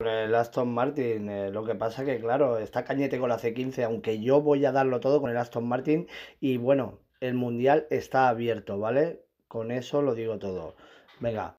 El Aston Martin, eh, lo que pasa que claro, está cañete con la C15, aunque yo voy a darlo todo con el Aston Martin y bueno, el mundial está abierto, ¿vale? Con eso lo digo todo. Venga,